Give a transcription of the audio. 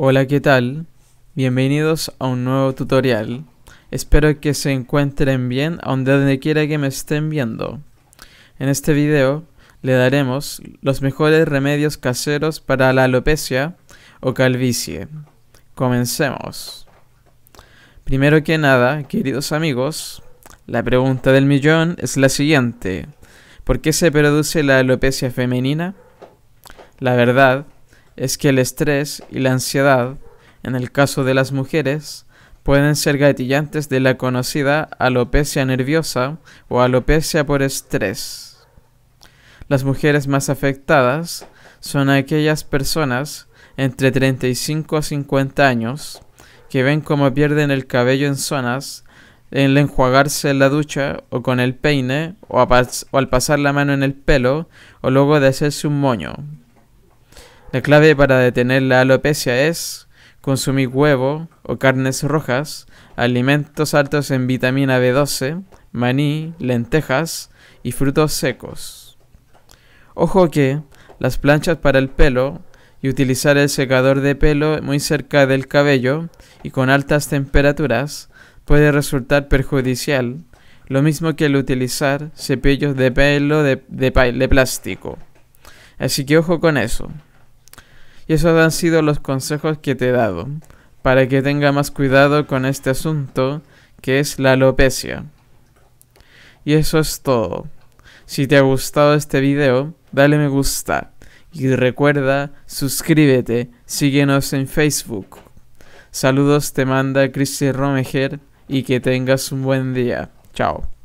Hola, ¿qué tal? Bienvenidos a un nuevo tutorial. Espero que se encuentren bien a donde quiera que me estén viendo. En este video le daremos los mejores remedios caseros para la alopecia o calvicie. Comencemos. Primero que nada, queridos amigos, la pregunta del millón es la siguiente. ¿Por qué se produce la alopecia femenina? La verdad es que el estrés y la ansiedad, en el caso de las mujeres, pueden ser gatillantes de la conocida alopecia nerviosa o alopecia por estrés. Las mujeres más afectadas son aquellas personas entre 35 a 50 años que ven cómo pierden el cabello en zonas en el enjuagarse en la ducha o con el peine o, al pasar la mano en el pelo o luego de hacerse un moño. La clave para detener la alopecia es consumir huevo o carnes rojas, alimentos altos en vitamina B12, maní, lentejas y frutos secos. Ojo que las planchas para el pelo y utilizar el secador de pelo muy cerca del cabello y con altas temperaturas puede resultar perjudicial, lo mismo que el utilizar cepillos de pelo de, plástico. Así que ojo con eso. Y esos han sido los consejos que te he dado para que tenga más cuidado con este asunto que es la alopecia. Y eso es todo. Si te ha gustado este video, dale me gusta. Y recuerda, suscríbete, síguenos en Facebook. Saludos te manda Cristi Romeger y que tengas un buen día. Chao.